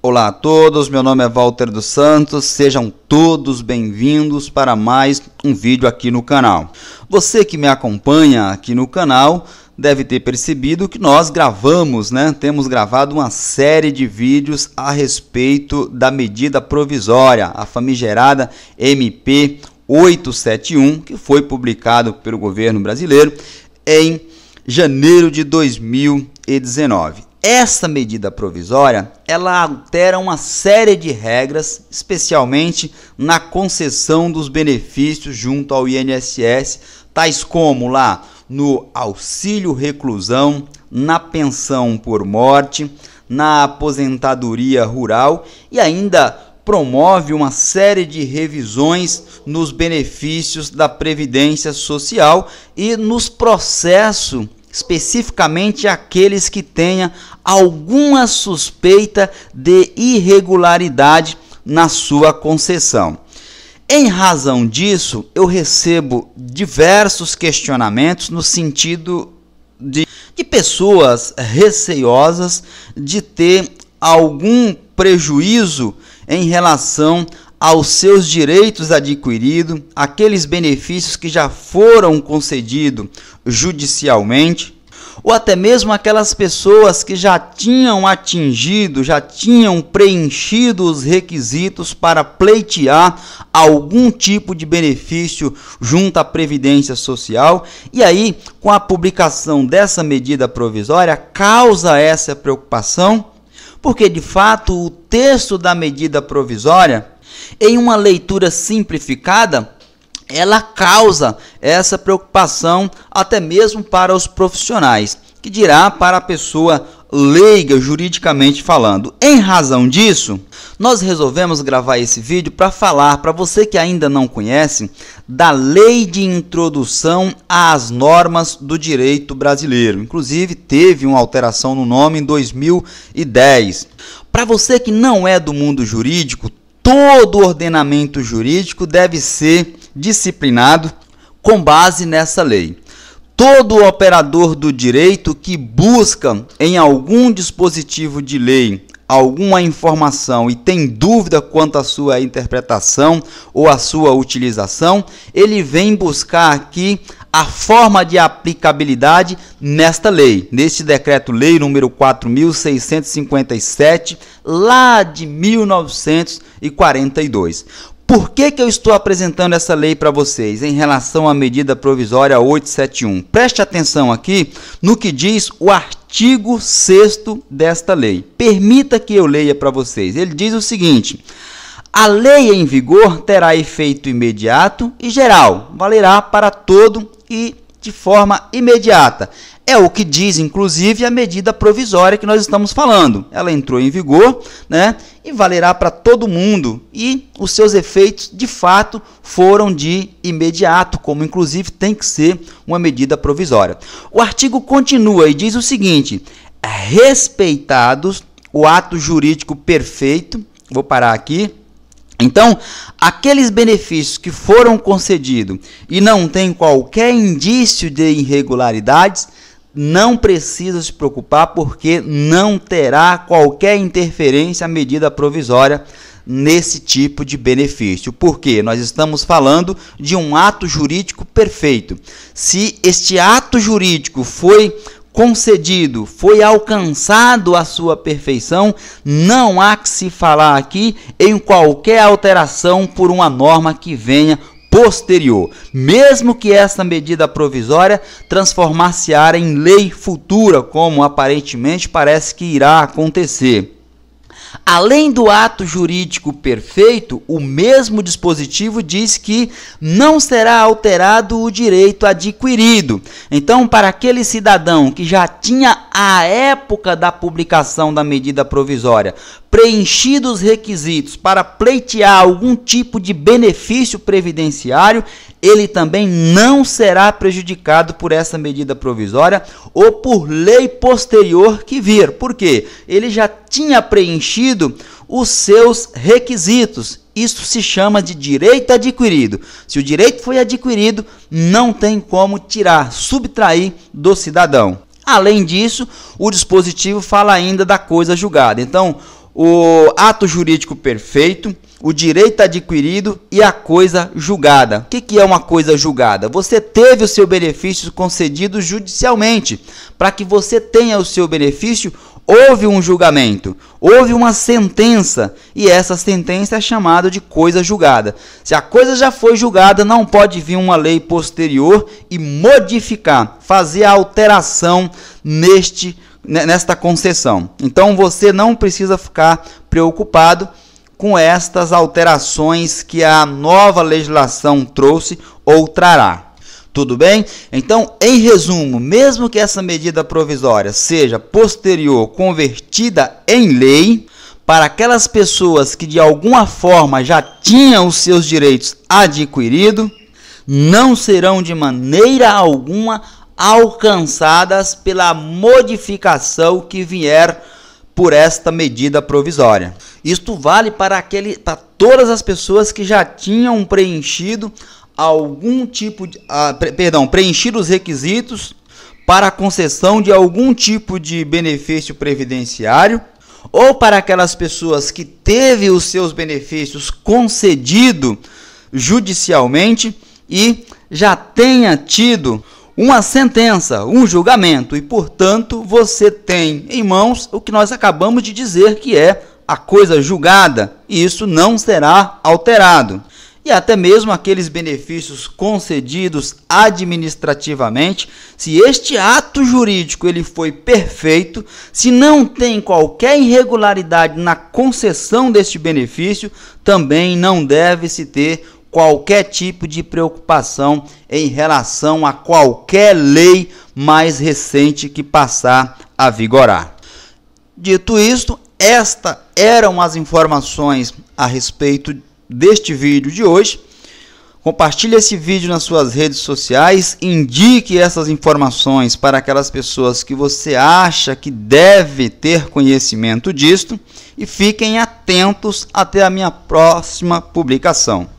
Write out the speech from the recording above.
Olá a todos, meu nome é Walter dos Santos, sejam todos bem-vindos para mais um vídeo aqui no canal. Você que me acompanha aqui no canal deve ter percebido que nós gravamos, né? Temos gravado uma série de vídeos a respeito da medida provisória, a famigerada MP 871, que foi publicado pelo governo brasileiro em janeiro de 2019 essa medida provisória, ela altera uma série de regras, especialmente na concessão dos benefícios junto ao INSS, tais como lá no auxílio reclusão, na pensão por morte, na aposentadoria rural e ainda promove uma série de revisões nos benefícios da previdência social e nos processos especificamente aqueles que tenham alguma suspeita de irregularidade na sua concessão. Em razão disso, eu recebo diversos questionamentos no sentido de, de pessoas receiosas de ter algum prejuízo em relação aos seus direitos adquiridos aqueles benefícios que já foram concedidos judicialmente, ou até mesmo aquelas pessoas que já tinham atingido, já tinham preenchido os requisitos para pleitear algum tipo de benefício junto à Previdência Social. E aí, com a publicação dessa medida provisória, causa essa preocupação, porque de fato o texto da medida provisória em uma leitura simplificada, ela causa essa preocupação até mesmo para os profissionais, que dirá para a pessoa leiga juridicamente falando. Em razão disso, nós resolvemos gravar esse vídeo para falar para você que ainda não conhece da Lei de Introdução às Normas do Direito Brasileiro. Inclusive teve uma alteração no nome em 2010. Para você que não é do mundo jurídico, todo ordenamento jurídico deve ser disciplinado com base nessa lei. Todo operador do direito que busca em algum dispositivo de lei alguma informação e tem dúvida quanto à sua interpretação ou à sua utilização, ele vem buscar aqui a forma de aplicabilidade nesta lei, neste decreto-lei número 4657, lá de 1942. Por que, que eu estou apresentando essa lei para vocês em relação à medida provisória 871? Preste atenção aqui no que diz o artigo 6 desta lei. Permita que eu leia para vocês. Ele diz o seguinte: a lei em vigor terá efeito imediato e geral, valerá para todo e de forma imediata. É o que diz, inclusive, a medida provisória que nós estamos falando. Ela entrou em vigor né, e valerá para todo mundo. E os seus efeitos, de fato, foram de imediato, como inclusive tem que ser uma medida provisória. O artigo continua e diz o seguinte: respeitados o ato jurídico perfeito, vou parar aqui então, aqueles benefícios que foram concedidos e não tem qualquer indício de irregularidades, não precisa se preocupar porque não terá qualquer interferência à medida provisória nesse tipo de benefício. Porque nós estamos falando de um ato jurídico perfeito. Se este ato jurídico foi concedido, foi alcançado a sua perfeição, não há que se falar aqui em qualquer alteração por uma norma que venha posterior, mesmo que esta medida provisória transformar se em lei futura, como aparentemente parece que irá acontecer. Além do ato jurídico perfeito, o mesmo dispositivo diz que não será alterado o direito adquirido. Então, para aquele cidadão que já tinha à época da publicação da medida provisória preenchido os requisitos para pleitear algum tipo de benefício previdenciário, ele também não será prejudicado por essa medida provisória ou por lei posterior que vir. Por quê? Ele já tinha preenchido os seus requisitos. Isso se chama de direito adquirido. Se o direito foi adquirido, não tem como tirar, subtrair do cidadão. Além disso, o dispositivo fala ainda da coisa julgada. Então, o ato jurídico perfeito, o direito adquirido e a coisa julgada. O que, que é uma coisa julgada? Você teve o seu benefício concedido judicialmente. Para que você tenha o seu benefício, houve um julgamento, houve uma sentença e essa sentença é chamada de coisa julgada. Se a coisa já foi julgada, não pode vir uma lei posterior e modificar, fazer a alteração neste nesta concessão. Então você não precisa ficar preocupado com estas alterações que a nova legislação trouxe ou trará. Tudo bem? Então, em resumo, mesmo que essa medida provisória seja posterior convertida em lei, para aquelas pessoas que de alguma forma já tinham os seus direitos adquiridos, não serão de maneira alguma alcançadas pela modificação que vier por esta medida provisória. Isto vale para, aquele, para todas as pessoas que já tinham preenchido algum tipo de, ah, pre, perdão, preenchido os requisitos para a concessão de algum tipo de benefício previdenciário ou para aquelas pessoas que teve os seus benefícios concedido judicialmente e já tenha tido uma sentença, um julgamento, e portanto você tem em mãos o que nós acabamos de dizer que é a coisa julgada, e isso não será alterado. E até mesmo aqueles benefícios concedidos administrativamente, se este ato jurídico ele foi perfeito, se não tem qualquer irregularidade na concessão deste benefício, também não deve se ter qualquer tipo de preocupação em relação a qualquer lei mais recente que passar a vigorar. Dito isto, estas eram as informações a respeito deste vídeo de hoje. Compartilhe esse vídeo nas suas redes sociais, indique essas informações para aquelas pessoas que você acha que deve ter conhecimento disto e fiquem atentos até a minha próxima publicação.